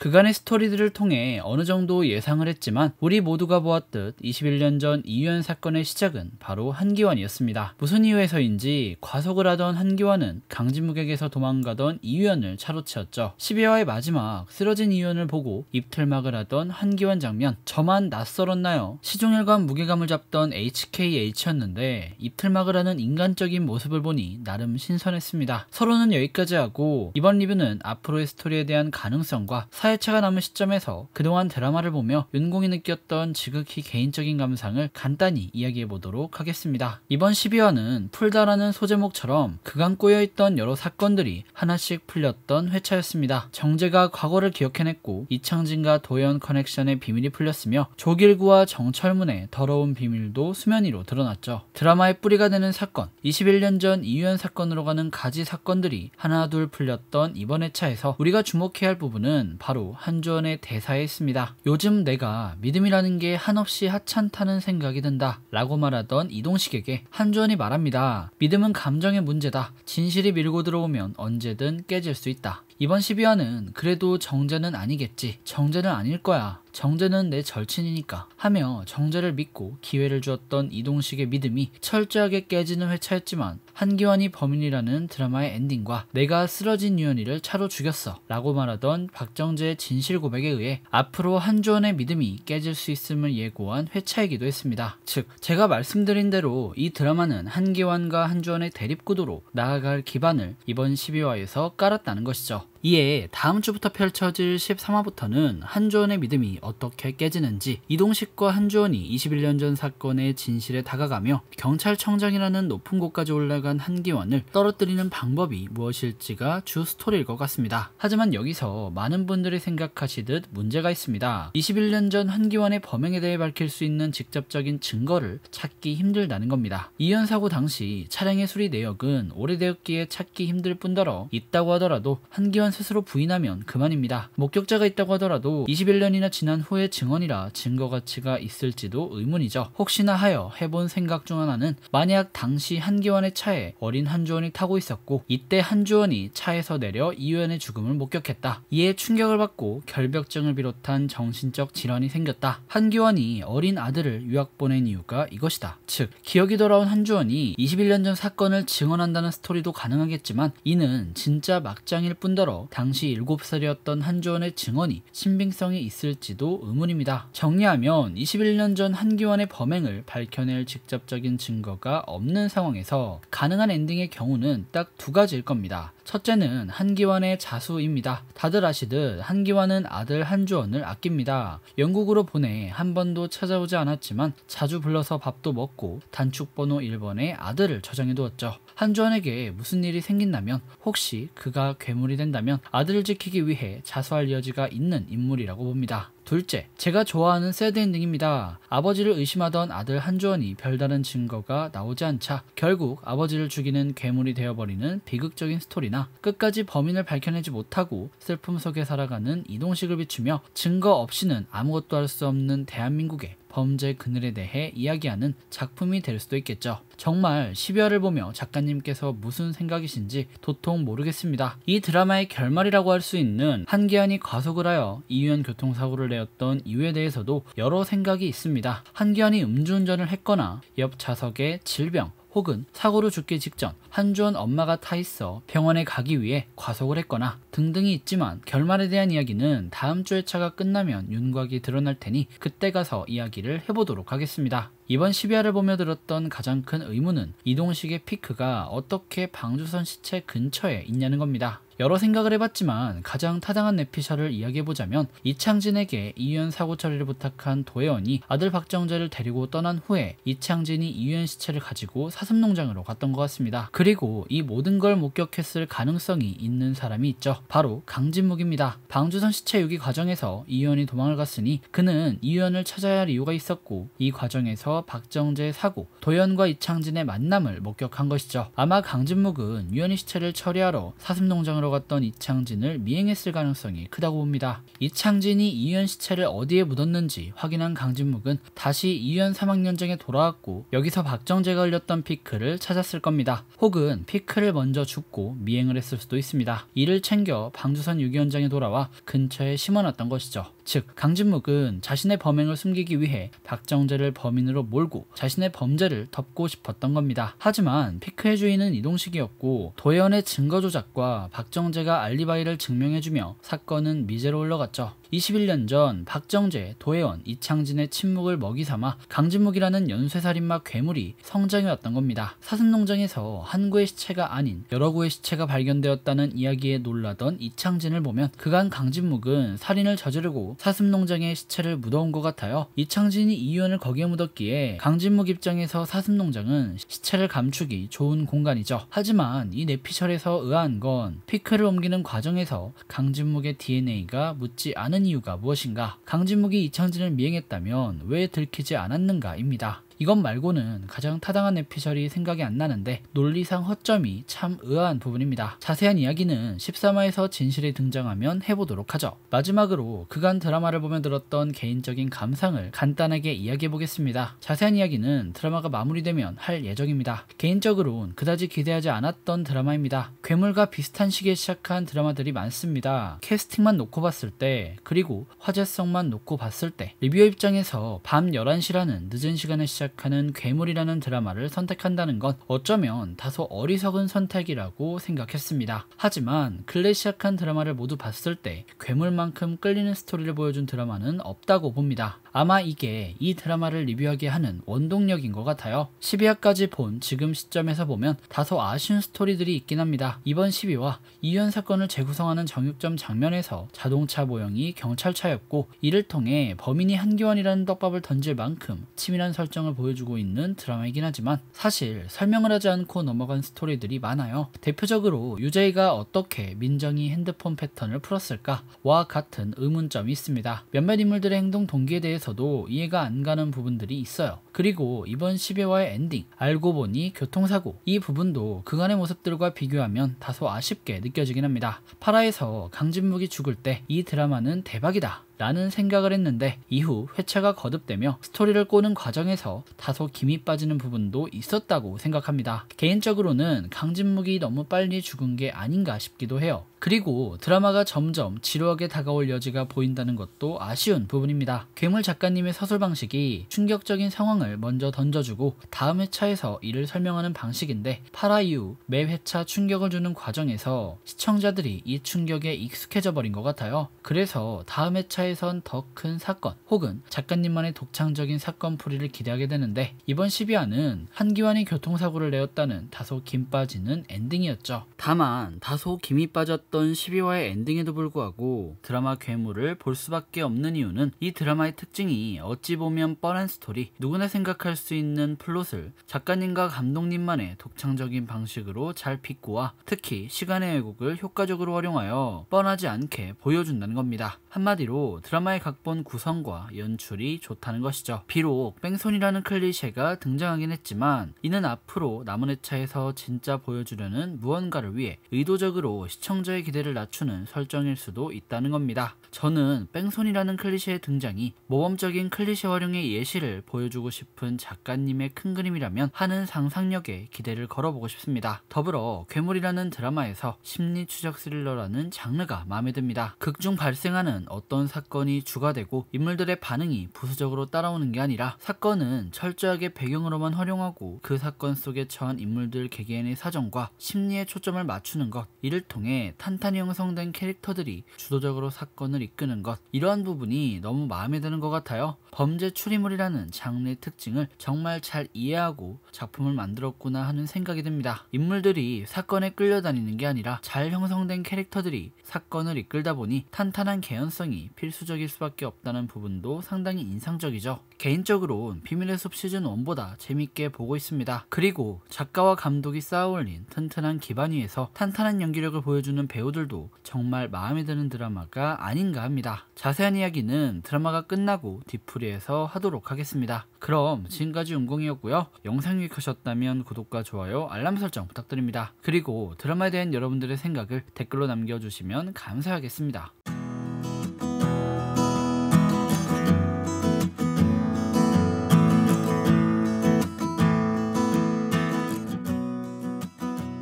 그간의 스토리들을 통해 어느 정도 예상을 했지만 우리 모두가 보았듯 21년 전 이유현 사건의 시작은 바로 한기원이었습니다. 무슨 이유에서인지 과속을 하던 한기원은 강진묵에게서 도망가던 이유현을 차로 치었죠. 12화의 마지막 쓰러진 이유현을 보고 입틀막을 하던 한기원 장면 저만 낯설었나요? 시종일관 무게감을 잡던 HKH였는데 입틀막을 하는 인간적인 모습을 보니 나름 신선했습니다. 서로는 여기까지 하고 이번 리뷰는 앞으로의 스토리에 대한 가능성과 사 4회차가 남은 시점에서 그동안 드라마를 보며 윤공이 느꼈던 지극히 개인적인 감상을 간단히 이야기해 보도록 하겠습니다. 이번 12화는 풀다라는 소제목처럼 그간 꼬여있던 여러 사건들이 하나씩 풀렸던 회차였습니다. 정재가 과거를 기억해냈고 이창진과 도연 커넥션의 비밀이 풀렸으며 조길구와 정철문의 더러운 비밀도 수면 위로 드러났죠. 드라마의 뿌리가 되는 사건, 21년 전 이유현 사건으로 가는 가지 사건들이 하나둘 풀렸던 이번 회차에서 우리가 주목해야 할 부분은 바로 바로 한주원의 대사였습니다. 요즘 내가 믿음이라는 게 한없이 하찮다는 생각이 든다 라고 말하던 이동식에게 한주원이 말합니다. 믿음은 감정의 문제다. 진실이 밀고 들어오면 언제든 깨질 수 있다. 이번 12화는 그래도 정재는 아니겠지. 정재는 아닐 거야. 정재는 내 절친이니까 하며 정재를 믿고 기회를 주었던 이동식의 믿음이 철저하게 깨지는 회차였지만 한기환이 범인이라는 드라마의 엔딩과 내가 쓰러진 유연이를 차로 죽였어 라고 말하던 박정재의 진실 고백에 의해 앞으로 한조원의 믿음이 깨질 수 있음을 예고한 회차이기도 했습니다. 즉 제가 말씀드린 대로 이 드라마는 한기환과 한조원의 대립구도로 나아갈 기반을 이번 12화에서 깔았다는 것이죠. 이에 다음 주부터 펼쳐질 13화부터는 한주원의 믿음이 어떻게 깨지는지 이동식과 한주원이 21년 전 사건의 진실에 다가가며 경찰청장이라는 높은 곳까지 올라간 한기원을 떨어뜨리는 방법이 무엇일지가 주 스토리일 것 같습니다. 하지만 여기서 많은 분들이 생각하시듯 문제가 있습니다. 21년 전 한기원의 범행에 대해 밝힐 수 있는 직접적인 증거를 찾기 힘들다는 겁니다. 이현 사고 당시 차량의 수리 내역은 오래되었기에 찾기 힘들 뿐더러 있다고 하더라도 한기원 사실만 스스로 부인하면 그만입니다. 목격자가 있다고 하더라도 21년이나 지난 후의 증언이라 증거 가치가 있을지도 의문이죠. 혹시나 하여 해본 생각 중 하나는 만약 당시 한기환의 차에 어린 한주원이 타고 있었고 이때 한주원이 차에서 내려 이유현의 죽음을 목격했다. 이에 충격을 받고 결벽증을 비롯한 정신적 질환이 생겼다. 한기환이 어린 아들을 유학 보낸 이유가 이것이다. 즉 기억이 돌아온 한주원이 21년 전 사건을 증언한다는 스토리도 가능하겠지만 이는 진짜 막장일 뿐더러 당시 7살이었던 한지원의 증언이 신빙성이 있을지도 의문입니다. 정리하면 21년 전 한기원의 범행을 밝혀낼 직접적인 증거가 없는 상황에서 가능한 엔딩의 경우는 딱 두 가지일 겁니다. 첫째는 한기환의 자수입니다. 다들 아시듯 한기환은 아들 한주원을 아낍니다. 영국으로 보내 한 번도 찾아오지 않았지만 자주 불러서 밥도 먹고 단축번호 1번에 아들을 저장해 두었죠. 한주원에게 무슨 일이 생긴다면 혹시 그가 괴물이 된다면 아들을 지키기 위해 자수할 여지가 있는 인물이라고 봅니다. 둘째, 제가 좋아하는 새드엔딩입니다. 아버지를 의심하던 아들 한주원이 별다른 증거가 나오지 않자 결국 아버지를 죽이는 괴물이 되어버리는 비극적인 스토리나 끝까지 범인을 밝혀내지 못하고 슬픔 속에 살아가는 이동식을 비추며 증거 없이는 아무것도 할 수 없는 대한민국의 범죄 그늘에 대해 이야기하는 작품이 될 수도 있겠죠. 정말 10여를 보며 작가님께서 무슨 생각이신지 도통 모르겠습니다. 이 드라마의 결말이라고 할 수 있는 한기한이 과속을 하여 이유연 교통사고를 내었던 이유에 대해서도 여러 생각이 있습니다. 한기한이 음주운전을 했거나 옆 좌석에 질병, 혹은 사고로 죽기 직전 한주원 엄마가 타 있어 병원에 가기 위해 과속을 했거나 등등이 있지만 결말에 대한 이야기는 다음 주 회차가 끝나면 윤곽이 드러날 테니 그때 가서 이야기를 해보도록 하겠습니다. 이번 12화를 보며 들었던 가장 큰 의문은 이동식의 피크가 어떻게 방주선 시체 근처에 있냐는 겁니다. 여러 생각을 해봤지만 가장 타당한 내피셜을 이야기해보자면 이창진에게 이유현 사고 처리를 부탁한 도혜원이 아들 박정재를 데리고 떠난 후에 이창진이 이유현 시체를 가지고 사슴농장으로 갔던 것 같습니다. 그리고 이 모든 걸 목격했을 가능성이 있는 사람이 있죠. 바로 강진묵입니다. 방주선 시체 유기 과정에서 이유현이 도망을 갔으니 그는 이유현을 찾아야 할 이유가 있었고 이 과정에서 박정재의 사고, 도현과 이창진의 만남을 목격한 것이죠. 아마 강진묵은 유현이 시체를 처리하러 사슴농장으로 들어갔던 이창진을 미행했을 가능성이 크다고 봅니다. 이창진이 이현 시체를 어디에 묻었는지 확인한 강진묵은 다시 이현 사망연장에 돌아왔고 여기서 박정재가 흘렸던 피크를 찾았을 겁니다. 혹은 피크를 먼저 죽고 미행을 했을 수도 있습니다. 이를 챙겨 방주선 유기현장에 돌아와 근처에 심어놨던 것이죠. 즉 강진묵은 자신의 범행을 숨기기 위해 박정재를 범인으로 몰고 자신의 범죄를 덮고 싶었던 겁니다. 하지만 피크의 주인은 이동식이었고 도현의 증거 조작과 박정 결정제가 알리바이를 증명해주며 사건은 미제로 흘러갔죠. 21년 전 박정재, 도혜원, 이창진의 침묵을 먹이 삼아 강진묵이라는 연쇄살인마 괴물이 성장해왔던 겁니다. 사슴농장에서 한 구의 시체가 아닌 여러 구의 시체가 발견되었다는 이야기에 놀라던 이창진을 보면 그간 강진묵은 살인을 저지르고 사슴농장의 시체를 묻어온 것 같아요. 이창진이 이윤을 거기에 묻었기에 강진묵 입장에서 사슴농장은 시체를 감추기 좋은 공간이죠. 하지만 이 내피셜에서 의아한 건 피크를 옮기는 과정에서 강진묵의 DNA가 묻지 않은 이유가 무엇인가? 강진묵이 이창진을 미행했다면 왜 들키지 않았는가입니다. 이것 말고는 가장 타당한 에피셜이 생각이 안 나는데 논리상 허점이 참 의아한 부분입니다. 자세한 이야기는 13화에서 진실이 등장하면 해보도록 하죠. 마지막으로 그간 드라마를 보며 들었던 개인적인 감상을 간단하게 이야기해 보겠습니다. 자세한 이야기는 드라마가 마무리되면 할 예정입니다. 개인적으론 그다지 기대하지 않았던 드라마입니다. 괴물과 비슷한 시기에 시작한 드라마들이 많습니다. 캐스팅만 놓고 봤을 때 그리고 화제성만 놓고 봤을 때 리뷰 입장에서 밤 11시라는 늦은 시간에 시작 고백하는 괴물이라는 드라마를 선택한다는 건 어쩌면 다소 어리석은 선택이라고 생각했습니다. 하지만 근래시작한 드라마를 모두 봤을 때 괴물만큼 끌리는 스토리를 보여준 드라마는 없다고 봅니다. 아마 이게 이 드라마를 리뷰하게 하는 원동력인 것 같아요. 12화까지 본 지금 시점에서 보면 다소 아쉬운 스토리들이 있긴 합니다. 이번 12화 이현 사건을 재구성하는 정육점 장면에서 자동차 모형이 경찰차였고 이를 통해 범인이 한기원이라는 떡밥을 던질 만큼 치밀한 설정을 보여주고 있는 드라마이긴 하지만 사실 설명을 하지 않고 넘어간 스토리들이 많아요. 대표적으로 유재이가 어떻게 민정이 핸드폰 패턴을 풀었을까와 같은 의문점이 있습니다. 몇몇 인물들의 행동 동기에 대해서도 이해가 안 가는 부분들이 있어요. 그리고 이번 10회와의 엔딩, 알고 보니 교통사고 이 부분도 그간의 모습들과 비교하면 다소 아쉽게 느껴지긴 합니다. 파라에서 강진묵이 죽을 때 이 드라마는 대박이다 라는 생각을 했는데 이후 회차가 거듭되며 스토리를 꼬는 과정에서 다소 김이 빠지는 부분도 있었다고 생각합니다. 개인적으로는 강진묵이 너무 빨리 죽은 게 아닌가 싶기도 해요. 그리고 드라마가 점점 지루하게 다가올 여지가 보인다는 것도 아쉬운 부분입니다. 괴물 작가님의 서술 방식이 충격적인 상황을 먼저 던져주고 다음 회차에서 이를 설명하는 방식인데 파라 이후 매 회차 충격을 주는 과정에서 시청자들이 이 충격에 익숙해져 버린 것 같아요. 그래서 다음 회차에선 더 큰 사건 혹은 작가님만의 독창적인 사건 풀이를 기대하게 되는데 이번 12화는 한기환이 교통사고를 내었다는 다소 김 빠지는 엔딩이었죠. 다만 다소 김이 빠졌 나왔 12화의 엔딩에도 불구하고 드라마 괴물을 볼 수밖에 없는 이유는 이 드라마의 특징이 어찌 보면 뻔한 스토리, 누구나 생각할 수 있는 플롯을 작가님과 감독님만의 독창적인 방식으로 잘 빗고와 특히 시간의 왜곡을 효과적으로 활용하여 뻔하지 않게 보여준다는 겁니다. 한마디로 드라마의 각본 구성과 연출이 좋다는 것이죠. 비록 뺑소니라는 클리셰가 등장하긴 했지만 이는 앞으로 나무 회차에서 진짜 보여주려는 무언가를 위해 의도적으로 시청자의 기대를 낮추는 설정일 수도 있다는 겁니다. 저는 뺑소니라는 클리셰의 등장이 모범적인 클리셰 활용의 예시를 보여주고 싶은 작가님의 큰 그림이라면 하는 상상력에 기대를 걸어보고 싶습니다. 더불어 괴물이라는 드라마에서 심리 추적 스릴러라는 장르가 마음에 듭니다. 극중 발생하는 어떤 사건이 주가 되고 인물들의 반응이 부수적으로 따라오는 게 아니라 사건은 철저하게 배경으로만 활용하고 그 사건 속에 처한 인물들 개개인의 사정과 심리에 초점을 맞추는 것 이를 통해 탄 탄탄히 형성된 캐릭터들이 주도적으로 사건을 이끄는 것 이러한 부분이 너무 마음에 드는 것 같아요. 범죄 추리물이라는 장르의 특징을 정말 잘 이해하고 작품을 만들었구나 하는 생각이 듭니다. 인물들이 사건에 끌려다니는 게 아니라 잘 형성된 캐릭터들이 사건을 이끌다 보니 탄탄한 개연성이 필수적일 수밖에 없다는 부분도 상당히 인상적이죠. 개인적으로 비밀의 숲 시즌 1보다 재밌게 보고 있습니다. 그리고 작가와 감독이 쌓아올린 튼튼한 기반 위에서 탄탄한 연기력을 보여주는 배우 배우들도 정말 마음에 드는 드라마가 아닌가 합니다. 자세한 이야기는 드라마가 끝나고 디프리에서 하도록 하겠습니다. 그럼 지금까지 운공이었고요. 영상 유익하셨다면 구독과 좋아요, 알람 설정 부탁드립니다. 그리고 드라마에 대한 여러분들의 생각을 댓글로 남겨주시면 감사하겠습니다.